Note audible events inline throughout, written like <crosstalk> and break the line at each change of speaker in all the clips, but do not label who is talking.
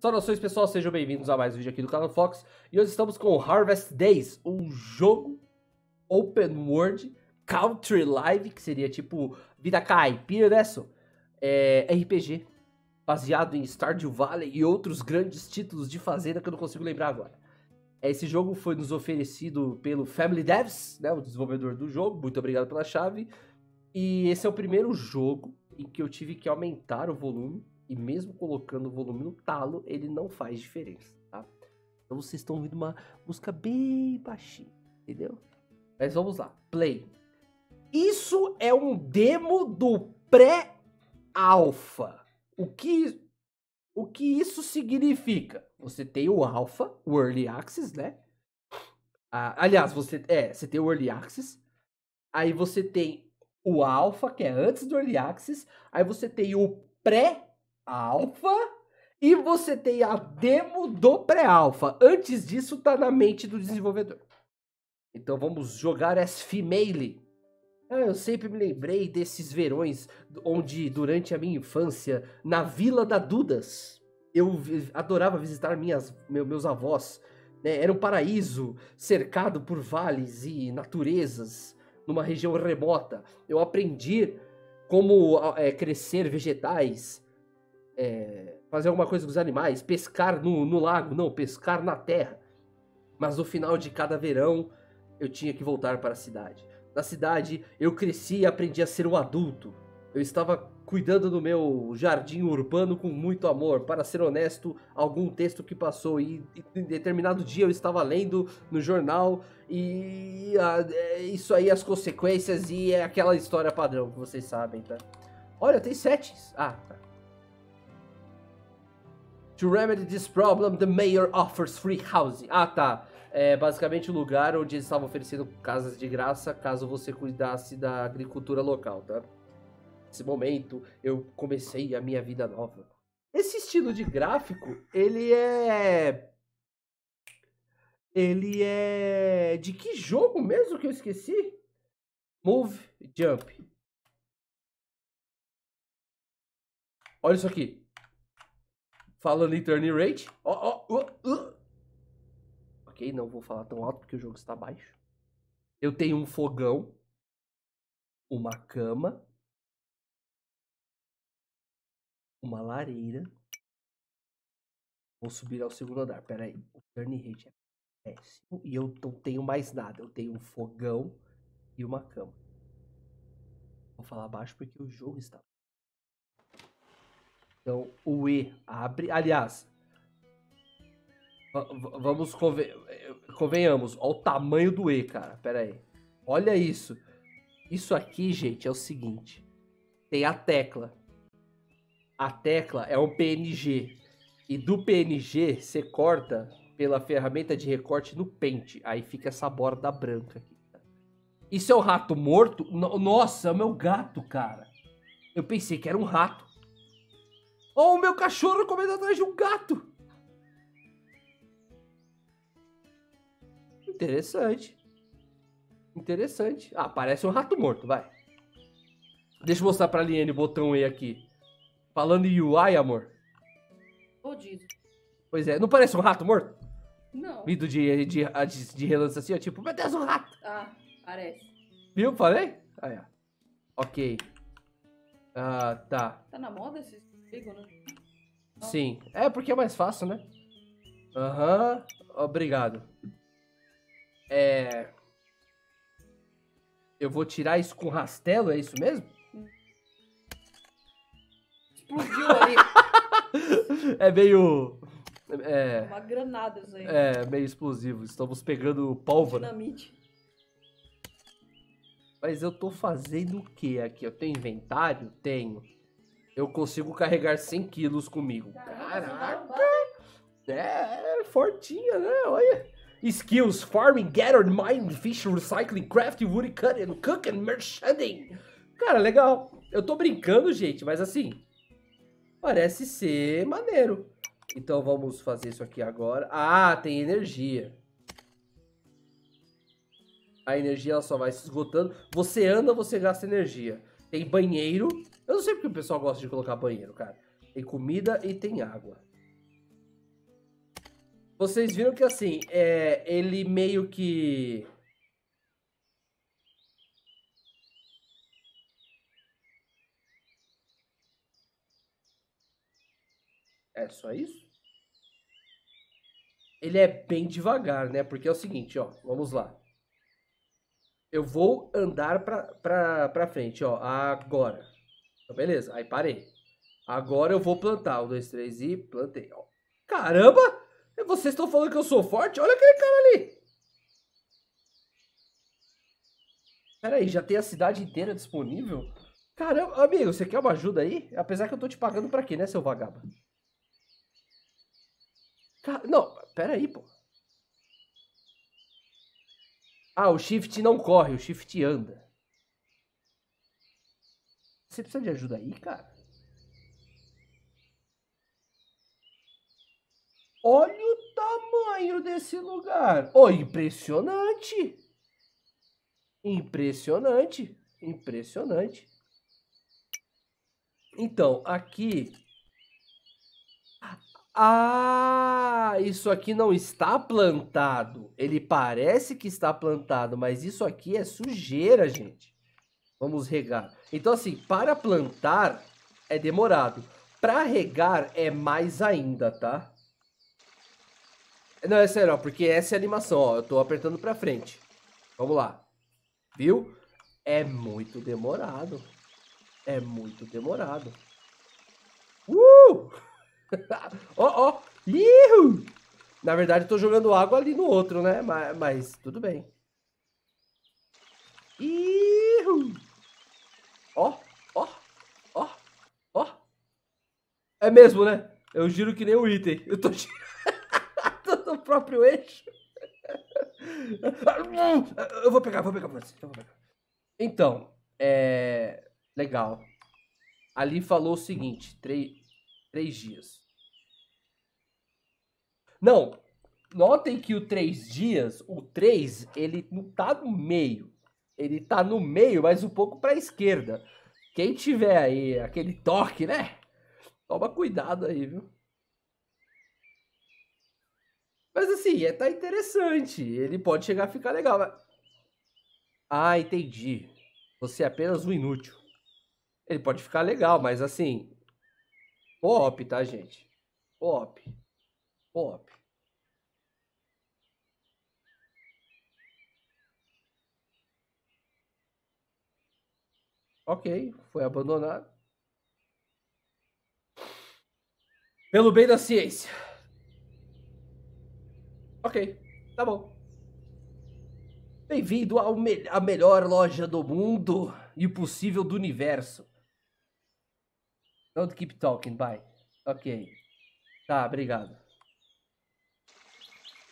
Saudações pessoal, sejam bem-vindos a mais um vídeo aqui do canal Fox E hoje estamos com Harvest Days, um jogo open world, country live, que seria tipo vida caipira, né é, RPG, baseado em Stardew Valley e outros grandes títulos de fazenda que eu não consigo lembrar agora é, Esse jogo foi nos oferecido pelo Family Devs, né, o desenvolvedor do jogo, muito obrigado pela chave E esse é o primeiro jogo em que eu tive que aumentar o volume e mesmo colocando o volume no talo, ele não faz diferença, tá? Então vocês estão ouvindo uma música bem baixinha, entendeu? Mas vamos lá, play. Isso é um demo do pré-alpha. O que, o que isso significa? Você tem o alpha, o early access, né? Ah, aliás, você, é, você tem o early access, aí você tem o alpha, que é antes do early access, aí você tem o pré alfa e você tem a demo do pré-alfa. Antes disso, tá na mente do desenvolvedor. Então vamos jogar as female. Ah, eu sempre me lembrei desses verões onde, durante a minha infância, na Vila da Dudas, eu adorava visitar minhas, meus avós. Né? Era um paraíso cercado por vales e naturezas numa região remota. Eu aprendi como é, crescer vegetais, é, fazer alguma coisa com os animais, pescar no, no lago, não, pescar na terra. Mas no final de cada verão, eu tinha que voltar para a cidade. Na cidade, eu cresci e aprendi a ser um adulto. Eu estava cuidando do meu jardim urbano com muito amor. Para ser honesto, algum texto que passou e, em determinado dia eu estava lendo no jornal e a, é, isso aí as consequências e é aquela história padrão que vocês sabem, tá? Olha, tem sete. Ah, tá. To remedy this problem, the mayor offers free housing. Ah, tá. É basicamente o lugar onde eles estavam oferecendo casas de graça caso você cuidasse da agricultura local, tá? Nesse momento, eu comecei a minha vida nova. Esse estilo de gráfico, ele é. Ele é. De que jogo mesmo que eu esqueci? Move Jump. Olha isso aqui. Falando em turn rate. Ó, ó, ó, Ok, não vou falar tão alto porque o jogo está baixo. Eu tenho um fogão, uma cama, uma lareira. Vou subir ao segundo andar. Pera aí, o turn rate é péssimo e eu não tenho mais nada. Eu tenho um fogão e uma cama. Vou falar baixo porque o jogo está então, o E abre. Aliás, vamos conven convenhamos. Olha o tamanho do E, cara. Pera aí. Olha isso. Isso aqui, gente, é o seguinte. Tem a tecla. A tecla é um PNG. E do PNG, você corta pela ferramenta de recorte no pente. Aí fica essa borda branca aqui. Tá? Isso é o rato morto? Nossa, é o meu gato, cara. Eu pensei que era um rato. Olha o meu cachorro comendo atrás de um gato. Interessante. Interessante. Ah, parece um rato morto, vai. Deixa eu mostrar pra Liane o botão E aqui. Falando em UI, amor. Fodido. Pois é, não parece um rato morto? Não. Vindo de, de, de, de relance assim, ó, tipo, meu Deus, um rato! Ah, parece. Viu? Falei? Aí, ó. Ok. Ah, tá. Tá na moda esses consigo, né? Sim. É porque é mais fácil, né? Aham. Uhum. Obrigado. É. Eu vou tirar isso com rastelo, é isso mesmo? Explodiu ali. <laughs> é meio. É. Uma granada isso aí. É, meio explosivo. Estamos pegando pólvora. Dinamite. Mas eu tô fazendo o que aqui? Eu tenho inventário? Tenho eu consigo carregar 100 quilos comigo. Caraca! É, é fortinha, né? Olha. Skills, farming, gathered, mine, fish, recycling, crafting, wood cutting, cooking, merchandising. Cara, legal. Eu tô brincando, gente, mas assim, parece ser maneiro. Então vamos fazer isso aqui agora. Ah, tem energia. A energia ela só vai se esgotando. Você anda, você gasta energia. Tem banheiro. Eu não sei porque o pessoal gosta de colocar banheiro, cara. Tem comida e tem água. Vocês viram que assim, é, ele meio que. É só isso? Ele é bem devagar, né? Porque é o seguinte, ó, vamos lá eu vou andar para frente, ó, agora. Então, beleza, aí parei. Agora eu vou plantar. Um, dois, três e plantei. Ó. Caramba! Vocês estão falando que eu sou forte? Olha aquele cara ali! Peraí, já tem a cidade inteira disponível? Caramba, amigo, você quer uma ajuda aí? Apesar que eu tô te pagando pra quê, né, seu vagabundo? Car... Não, peraí, pô. Ah, o shift não corre, o shift anda. Você precisa de ajuda aí, cara? Olha o tamanho desse lugar. Oh, impressionante! Impressionante, impressionante. Então, aqui ah, isso aqui não está plantado. Ele parece que está plantado, mas isso aqui é sujeira, gente. Vamos regar. Então, assim, para plantar é demorado. Para regar é mais ainda, tá? Não, é sério, ó, porque essa é a animação, ó. Eu tô apertando para frente. Vamos lá. Viu? É muito demorado. É muito demorado. Uh! oh, <laughs> oh! Na verdade, eu tô jogando água ali no outro, né? Mas, mas tudo bem. Ihu! Ó, ó, ó, ó. É mesmo, né? Eu giro que nem o um item. Eu tô girando <laughs> no próprio eixo. <laughs> eu vou pegar, vou pegar pra você. Então, é... Legal. Ali falou o seguinte, 3... Três dias. Não, notem que o três dias, o três, ele não tá no meio. Ele tá no meio, mas um pouco pra esquerda. Quem tiver aí aquele toque, né? Toma cuidado aí, viu? Mas assim, é, tá interessante. Ele pode chegar a ficar legal. Mas... Ah, entendi. Você é apenas um inútil. Ele pode ficar legal, mas assim, Pop, tá, gente? Pop. Pop. Ok, foi abandonado. Pelo bem da ciência. Ok, tá bom. Bem-vindo à me melhor loja do mundo e possível do universo. Don't então, keep talking, bye. Ok. Tá, obrigado.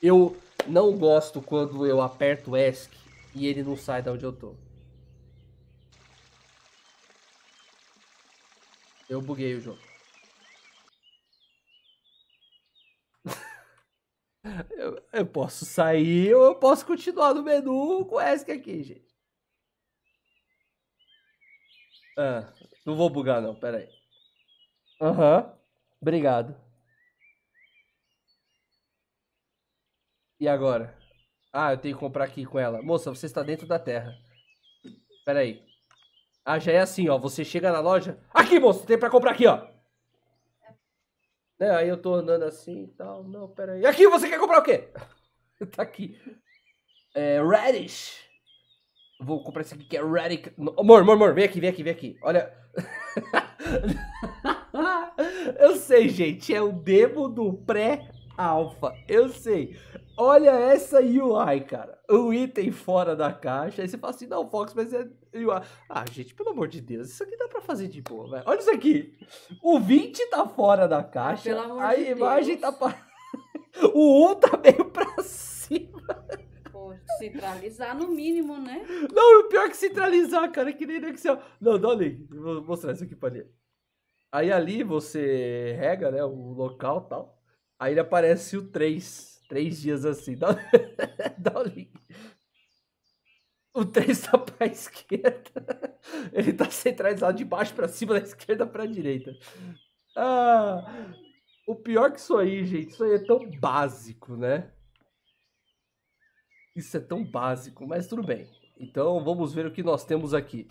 Eu não gosto quando eu aperto o ESC e ele não sai da onde eu tô. Eu buguei o jogo. <laughs> eu, eu, posso sair ou eu posso continuar no menu com o ESC aqui, gente. Ah, não vou bugar não, pera aí. Aham. Obrigado. E agora? Ah, eu tenho que comprar aqui com ela. Moça, você está dentro da terra. Pera aí. Ah, já é assim, ó. Você chega na loja. Aqui, moço, tem pra comprar aqui, ó. Né? Aí eu tô andando assim e tal. Não, pera aí. Aqui, você quer comprar o quê? <laughs> tá aqui. É, radish. Vou comprar esse aqui que é radic. Amor, amor, amor. Vem aqui, vem aqui, vem aqui. Olha. <laughs> Eu sei, gente, é o demo do pré-alpha. Eu sei. Olha essa UI, cara. O item fora da caixa. Aí você fala assim, não, Fox, mas é UI. Ah, gente, pelo amor de Deus, isso aqui dá pra fazer de boa, velho. Olha isso aqui. O 20 tá fora da caixa. Pelo amor a de imagem tá Deus. tá... Pra... <laughs> o 1 tá meio pra cima. Pô, centralizar no mínimo, né? Não, o pior é que centralizar, cara, é que nem no Excel. Não, dá ali. Vou mostrar isso aqui pra ele. Aí ali você rega, né, o local tal. Aí ele aparece o 3. Três dias assim. <laughs> Dá, dá o link. O 3 tá pra esquerda. <laughs> Ele tá centralizado de baixo para cima, da esquerda pra direita. Ah, o pior que isso aí, gente, isso aí é tão básico, né? Isso é tão básico, mas tudo bem. Então vamos ver o que nós temos aqui.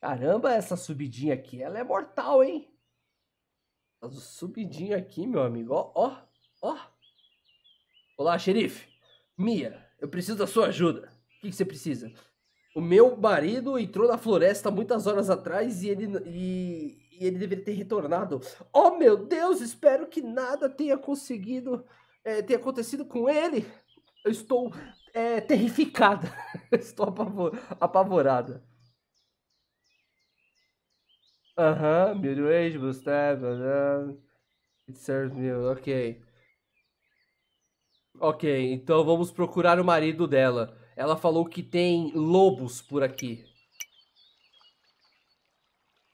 Caramba, essa subidinha aqui, ela é mortal, hein? Tá subidinho aqui, meu amigo. Ó, ó, ó. Olá, xerife. Mia, eu preciso da sua ajuda. O que, que você precisa? O meu marido entrou na floresta muitas horas atrás e ele, e, e ele deveria ter retornado. Oh, meu Deus, espero que nada tenha conseguido, é, acontecido com ele. Eu estou é, terrificada. <laughs> estou apavor, apavorada. Aham, Middle Age, Bootstrap, It serves me, ok. Ok, então vamos procurar o marido dela. Ela falou que tem lobos por aqui.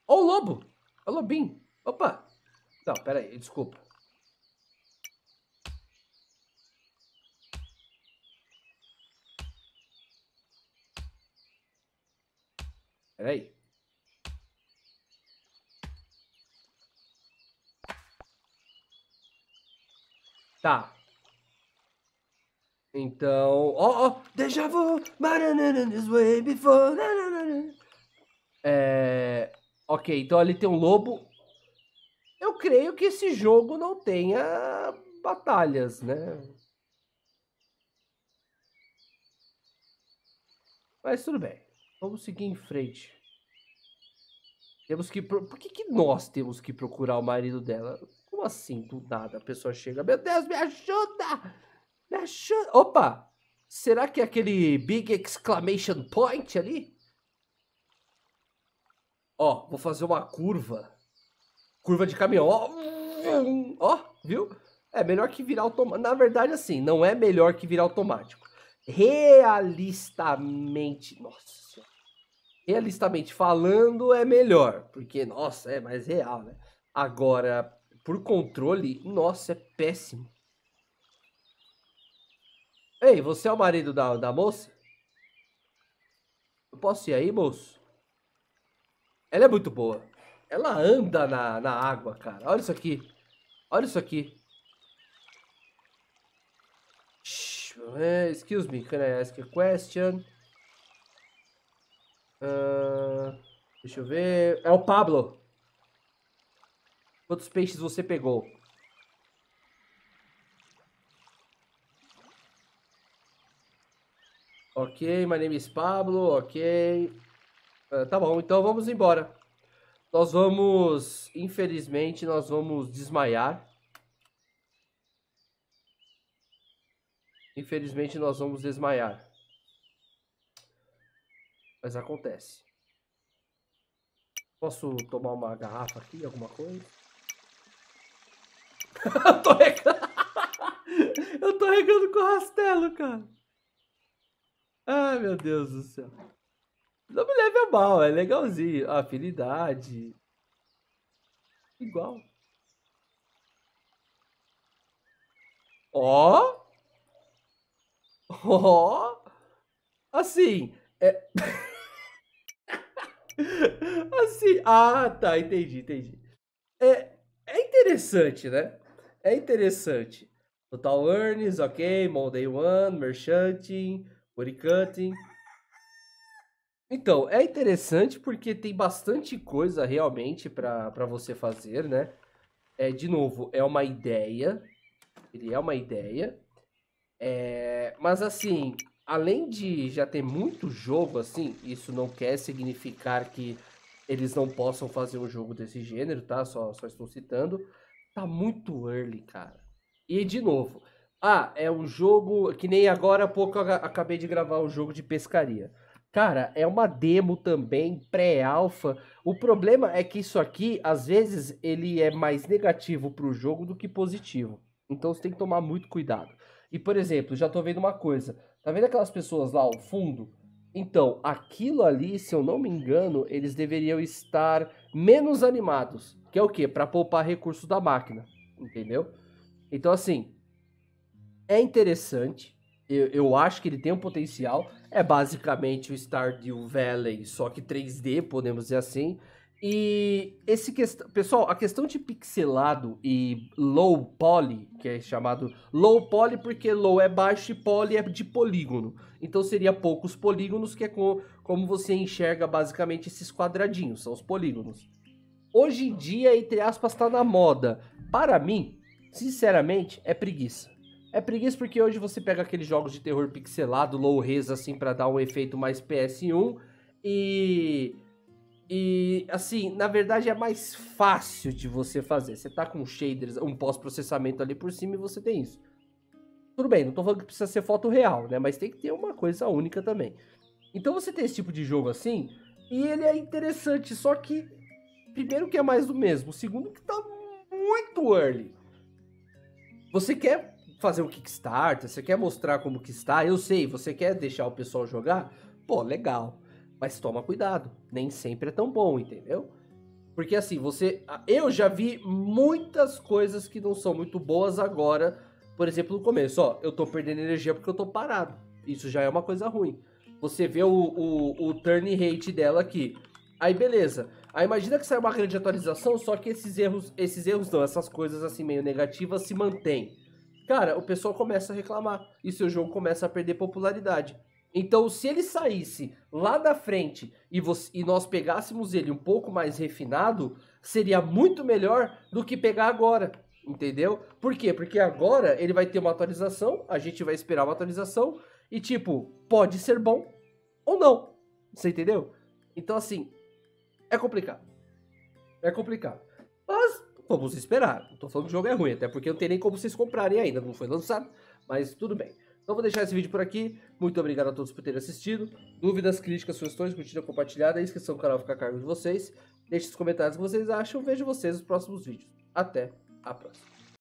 oh, o lobo! o lobinho! Opa! Não, pera aí, desculpa. Peraí. aí. Tá. Então. Ó, ó! Deja vu! This way before. É. Ok, então ali tem um lobo. Eu creio que esse jogo não tenha batalhas, né? Mas tudo bem. Vamos seguir em frente. Temos que. Por que, que nós temos que procurar o marido dela? assim, do nada, a pessoa chega, meu Deus, me ajuda! Me ajuda! Opa! Será que é aquele Big Exclamation Point ali? Ó, vou fazer uma curva. Curva de caminhão, ó. Ó, viu? É melhor que virar automático. Na verdade, assim, não é melhor que virar automático. Realistamente, nossa realistamente falando, é melhor. Porque, nossa, é mais real, né? Agora, por controle, nossa, é péssimo. Ei, você é o marido da, da moça? Eu posso ir aí, moço? Ela é muito boa. Ela anda na, na água, cara. Olha isso aqui. Olha isso aqui. É, excuse me, can I ask a question? Uh, deixa eu ver. É o Pablo. Quantos peixes você pegou? Ok, my name is Pablo, ok. Uh, tá bom, então vamos embora. Nós vamos, infelizmente, nós vamos desmaiar. Infelizmente, nós vamos desmaiar. Mas acontece. Posso tomar uma garrafa aqui, alguma coisa? <laughs> eu tô regando. <laughs> eu tô regando com o rastelo, cara. Ai, meu Deus do céu. Não me leve a mal, é legalzinho. A afinidade. Igual. Ó. Ó. Assim. É. <laughs> assim. Ah, tá. Entendi, entendi. É, é interessante, né? é interessante. Total Earnings, ok, Monday One, Merchanting, Bodycutting. Então, é interessante porque tem bastante coisa realmente para você fazer, né? É, de novo, é uma ideia. Ele é uma ideia. É, mas assim, além de já ter muito jogo assim, isso não quer significar que eles não possam fazer um jogo desse gênero, tá? Só, só estou citando tá muito early, cara. E de novo, ah, é um jogo que nem agora há pouco eu acabei de gravar um jogo de pescaria. Cara, é uma demo também, pré-alfa. O problema é que isso aqui, às vezes, ele é mais negativo para o jogo do que positivo. Então você tem que tomar muito cuidado. E, por exemplo, já tô vendo uma coisa. Tá vendo aquelas pessoas lá ao fundo? Então, aquilo ali, se eu não me engano, eles deveriam estar menos animados que é o quê? Para poupar recurso da máquina, entendeu? Então, assim, é interessante. Eu, eu acho que ele tem um potencial. É basicamente o Stardew Valley, só que 3D, podemos dizer assim. E esse pessoal, a questão de pixelado e low poly, que é chamado low poly porque low é baixo e poly é de polígono. Então seria poucos polígonos que é com, como você enxerga basicamente esses quadradinhos, são os polígonos hoje em dia, entre aspas, tá na moda. Para mim, sinceramente, é preguiça. É preguiça porque hoje você pega aqueles jogos de terror pixelado, low res, assim, para dar um efeito mais PS1 e. E assim, na verdade é mais fácil de você fazer. Você tá com shaders, um pós-processamento ali por cima e você tem isso. Tudo bem, não tô falando que precisa ser foto real, né? Mas tem que ter uma coisa única também. Então você tem esse tipo de jogo assim, e ele é interessante, só que primeiro que é mais do mesmo, segundo que tá muito early. Você quer fazer um Kickstarter, você quer mostrar como que está, eu sei, você quer deixar o pessoal jogar, pô, legal. Mas toma cuidado, nem sempre é tão bom, entendeu? Porque assim, você. Eu já vi muitas coisas que não são muito boas agora. Por exemplo, no começo, ó, eu tô perdendo energia porque eu tô parado. Isso já é uma coisa ruim. Você vê o, o, o turn rate dela aqui. Aí beleza. Aí imagina que sai uma grande atualização, só que esses erros, esses erros não, essas coisas assim meio negativas se mantêm. Cara, o pessoal começa a reclamar e seu jogo começa a perder popularidade. Então, se ele saísse lá da frente e, você, e, nós pegássemos ele um pouco mais refinado, seria muito melhor do que pegar agora. Entendeu? Por quê? Porque agora ele vai ter uma atualização, a gente vai esperar uma atualização e, tipo, pode ser bom ou não. Você entendeu? Então, assim, é complicado. É complicado. Mas vamos esperar. Não tô falando que o jogo é ruim, até porque não tem nem como vocês comprarem ainda, não foi lançado, mas tudo bem. Então vou deixar esse vídeo por aqui. Muito obrigado a todos por terem assistido. Dúvidas, críticas, sugestões, curtida, compartilhada, a inscrição no canal fica a cargo de vocês. Deixe os comentários que vocês acham. Vejo vocês nos próximos vídeos. Até a próxima.